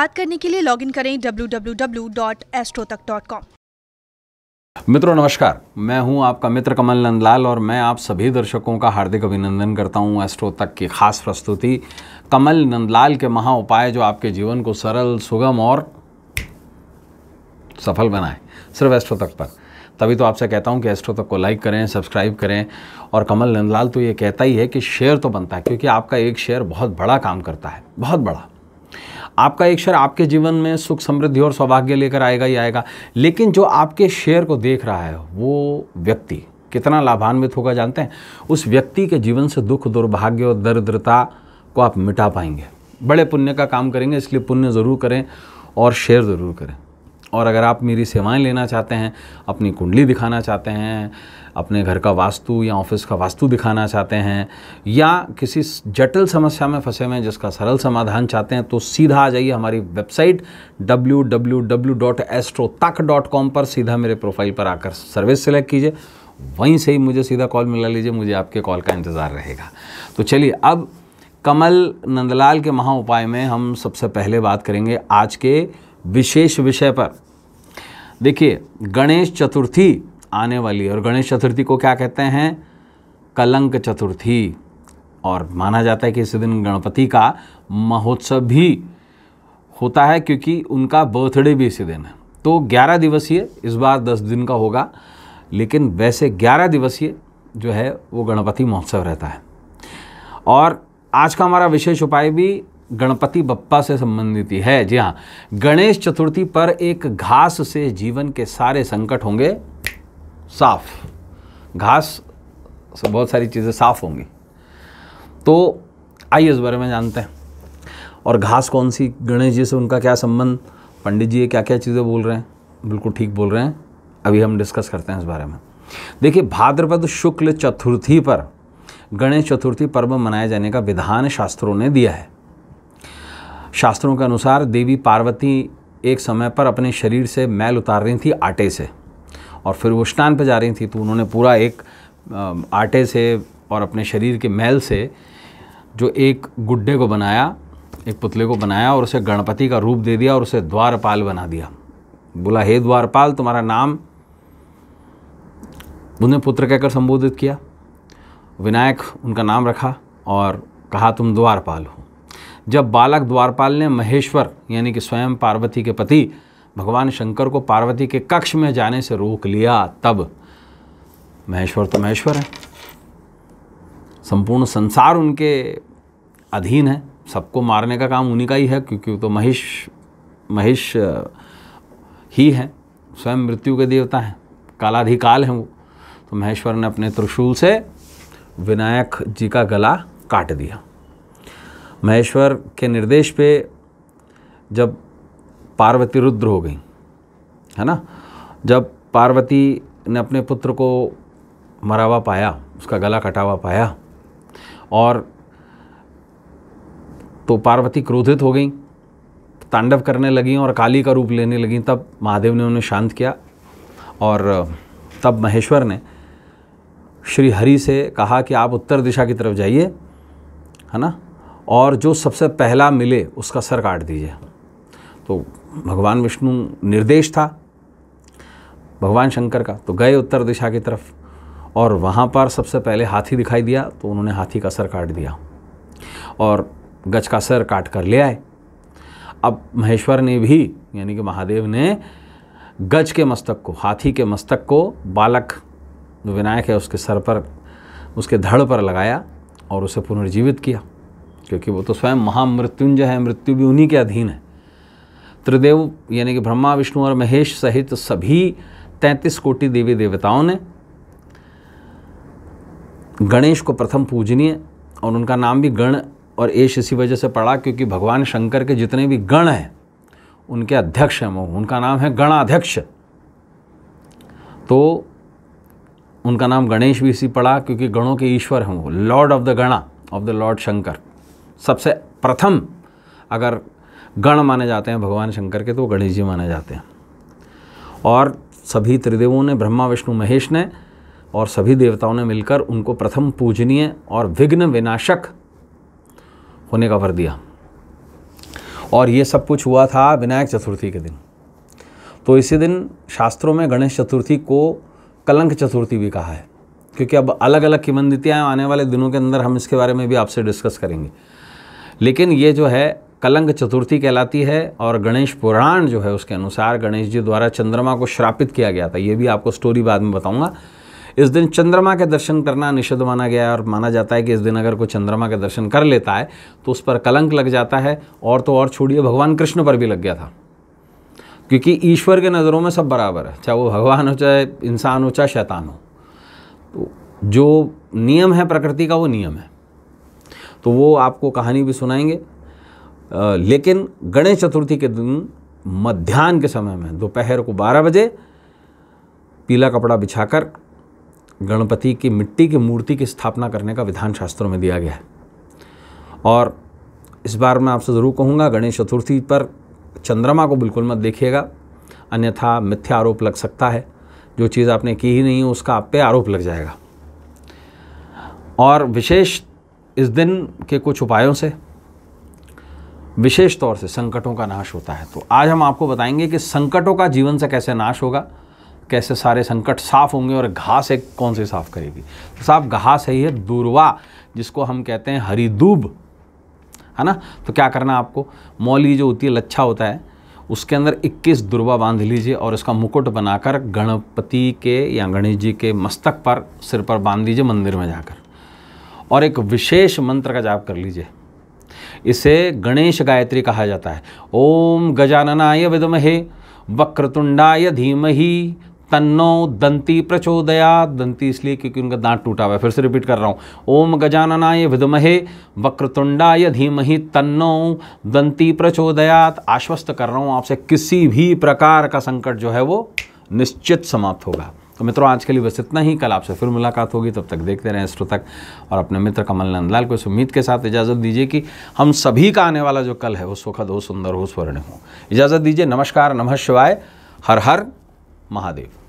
बात करने के लिए लॉगिन करें www.astrotak.com मित्रों नमस्कार मैं हूं आपका मित्र कमल नंदलाल और मैं आप सभी दर्शकों का हार्दिक अभिनंदन करता हूं एस्ट्रो तक की खास प्रस्तुति कमल नंदलाल के महा उपाय जो आपके जीवन को सरल सुगम और सफल बनाए सिर्फ एस्ट्रो तक पर तभी तो आपसे कहता हूं कि एस्ट्रो तक को लाइक करें सब्सक्राइब करें और कमल नंदलाल तो ये कहता ही है कि शेयर तो बनता है क्योंकि आपका एक शेयर बहुत बड़ा काम करता है बहुत बड़ा आपका एक शेयर आपके जीवन में सुख समृद्धि और सौभाग्य लेकर आएगा ही आएगा लेकिन जो आपके शेयर को देख रहा है वो व्यक्ति कितना लाभान्वित होगा जानते हैं उस व्यक्ति के जीवन से दुख दुर्भाग्य और दरिद्रता को आप मिटा पाएंगे बड़े पुण्य का काम करेंगे इसलिए पुण्य ज़रूर करें और शेयर ज़रूर करें और अगर आप मेरी सेवाएं लेना चाहते हैं अपनी कुंडली दिखाना चाहते हैं अपने घर का वास्तु या ऑफिस का वास्तु दिखाना चाहते हैं या किसी जटिल समस्या में फंसे हुए जिसका सरल समाधान चाहते हैं तो सीधा आ जाइए हमारी वेबसाइट डब्ल्यू पर सीधा मेरे प्रोफाइल पर आकर सर्विस सेलेक्ट कीजिए वहीं से ही मुझे सीधा कॉल मिला लीजिए मुझे आपके कॉल का इंतज़ार रहेगा तो चलिए अब कमल नंदलाल के महा उपाय में हम सबसे पहले बात करेंगे आज के विशेष विषय पर देखिए गणेश चतुर्थी आने वाली है और गणेश चतुर्थी को क्या कहते हैं कलंक चतुर्थी और माना जाता है कि इसी दिन गणपति का महोत्सव भी होता है क्योंकि उनका बर्थडे भी इसी दिन है तो 11 दिवसीय इस बार 10 दिन का होगा लेकिन वैसे 11 दिवसीय जो है वो गणपति महोत्सव रहता है और आज का हमारा विशेष उपाय भी गणपति बप्पा से संबंधित है जी हाँ गणेश चतुर्थी पर एक घास से जीवन के सारे संकट होंगे साफ घास से बहुत सारी चीज़ें साफ होंगी तो आइए इस बारे में जानते हैं और घास कौन सी गणेश जी से उनका क्या संबंध पंडित जी ये क्या क्या चीज़ें बोल रहे हैं बिल्कुल ठीक बोल रहे हैं अभी हम डिस्कस करते हैं इस बारे में देखिए भाद्रपद शुक्ल चतुर्थी पर गणेश चतुर्थी पर्व मनाए जाने का विधान शास्त्रों ने दिया है शास्त्रों के अनुसार देवी पार्वती एक समय पर अपने शरीर से मैल उतार रही थी आटे से और फिर वो स्नान पर जा रही थी तो उन्होंने पूरा एक आटे से और अपने शरीर के मैल से जो एक गुड्डे को बनाया एक पुतले को बनाया और उसे गणपति का रूप दे दिया और उसे द्वारपाल बना दिया बोला हे द्वारपाल तुम्हारा नाम उन्हें पुत्र कहकर संबोधित किया विनायक उनका नाम रखा और कहा तुम द्वारपाल हो जब बालक द्वारपाल ने महेश्वर यानी कि स्वयं पार्वती के पति भगवान शंकर को पार्वती के कक्ष में जाने से रोक लिया तब महेश्वर तो महेश्वर है संपूर्ण संसार उनके अधीन है सबको मारने का काम उन्हीं का ही है क्योंकि वो तो महेश महेश ही है स्वयं मृत्यु के देवता हैं कालाधिकाल हैं वो तो महेश्वर ने अपने त्रिशूल से विनायक जी का गला काट दिया महेश्वर के निर्देश पे जब पार्वती रुद्र हो गई है ना जब पार्वती ने अपने पुत्र को मरावा पाया उसका गला कटावा पाया और तो पार्वती क्रोधित हो गई तांडव करने लगी और काली का रूप लेने लगी तब महादेव ने उन्हें शांत किया और तब महेश्वर ने श्री हरि से कहा कि आप उत्तर दिशा की तरफ जाइए है ना और जो सबसे पहला मिले उसका सर काट दीजिए तो भगवान विष्णु निर्देश था भगवान शंकर का तो गए उत्तर दिशा की तरफ और वहाँ पर सबसे पहले हाथी दिखाई दिया तो उन्होंने हाथी का सर काट दिया और गज का सर काट कर ले आए अब महेश्वर ने भी यानी कि महादेव ने गज के मस्तक को हाथी के मस्तक को बालक विनायक है उसके सर पर उसके धड़ पर लगाया और उसे पुनर्जीवित किया क्योंकि वो तो स्वयं महामृत्युंजय है मृत्यु भी उन्हीं के अधीन है त्रिदेव यानी कि ब्रह्मा विष्णु और महेश सहित सभी तैंतीस कोटि देवी देवताओं ने गणेश को प्रथम पूजनीय और उनका नाम भी गण और एश इसी वजह से पड़ा क्योंकि भगवान शंकर के जितने भी गण हैं उनके अध्यक्ष हैं वो उनका नाम है गणाध्यक्ष तो उनका नाम गणेश भी इसी पड़ा क्योंकि गणों के ईश्वर हैं वो lord of the Gana of the lord Shankar सबसे प्रथम अगर गण माने जाते हैं भगवान शंकर के तो वो गणेश जी माने जाते हैं और सभी त्रिदेवों ने ब्रह्मा विष्णु महेश ने और सभी देवताओं ने मिलकर उनको प्रथम पूजनीय और विघ्न विनाशक होने का वर दिया और ये सब कुछ हुआ था विनायक चतुर्थी के दिन तो इसी दिन शास्त्रों में गणेश चतुर्थी को कलंक चतुर्थी भी कहा है क्योंकि अब अलग अलग किमंदितियाँ आने वाले दिनों के अंदर हम इसके बारे में भी आपसे डिस्कस करेंगे लेकिन ये जो है कलंक चतुर्थी कहलाती है और गणेश पुराण जो है उसके अनुसार गणेश जी द्वारा चंद्रमा को श्रापित किया गया था ये भी आपको स्टोरी बाद में बताऊंगा इस दिन चंद्रमा के दर्शन करना निषिद्ध माना गया है और माना जाता है कि इस दिन अगर कोई चंद्रमा के दर्शन कर लेता है तो उस पर कलंक लग जाता है और तो और छोड़िए भगवान कृष्ण पर भी लग गया था क्योंकि ईश्वर के नज़रों में सब बराबर है चाहे वो भगवान हो चाहे इंसान हो चाहे शैतान हो तो जो नियम है प्रकृति का वो नियम है तो वो आपको कहानी भी सुनाएंगे आ, लेकिन गणेश चतुर्थी के दिन मध्यान्ह के समय में दोपहर को 12 बजे पीला कपड़ा बिछाकर गणपति की मिट्टी की मूर्ति की स्थापना करने का विधान शास्त्रों में दिया गया है और इस बार मैं आपसे ज़रूर कहूँगा गणेश चतुर्थी पर चंद्रमा को बिल्कुल मत देखिएगा अन्यथा मिथ्या आरोप लग सकता है जो चीज़ आपने की ही नहीं है उसका आप पे आरोप लग जाएगा और विशेष इस दिन के कुछ उपायों से विशेष तौर से संकटों का नाश होता है तो आज हम आपको बताएंगे कि संकटों का जीवन से कैसे नाश होगा कैसे सारे संकट साफ होंगे और घास एक कौन सी साफ करेगी तो साहब घास है ये दूरवा जिसको हम कहते हैं हरिदूब है ना तो क्या करना आपको मौली जो होती है लच्छा होता है उसके अंदर 21 दुर्वा बांध लीजिए और उसका मुकुट बनाकर गणपति के या गणेश जी के मस्तक पर सिर पर बांध दीजिए मंदिर में जाकर और एक विशेष मंत्र का जाप कर लीजिए इसे गणेश गायत्री कहा जाता है ओम गजाननाय विदमहे वक्रतुंडाय धीमहि तन्नो दंती प्रचोदया दंती इसलिए क्योंकि उनका दांत टूटा हुआ है फिर से रिपीट कर रहा हूँ ओम गजाननाय विदमहे वक्रतुंडाय धीमहि तन्नो दंती प्रचोदयात आश्वस्त कर रहा हूँ आपसे किसी भी प्रकार का संकट जो है वो निश्चित समाप्त होगा तो मित्रों आज के लिए बस इतना ही कल आपसे फिर मुलाकात होगी तब तक देखते रहें इसरो तक और अपने मित्र कमल नंदलाल को इस उम्मीद के साथ इजाज़त दीजिए कि हम सभी का आने वाला जो कल है वो सुखद हो सुंदर हो स्वर्ण हो इजाज़त दीजिए नमस्कार नमः शिवाय हर हर महादेव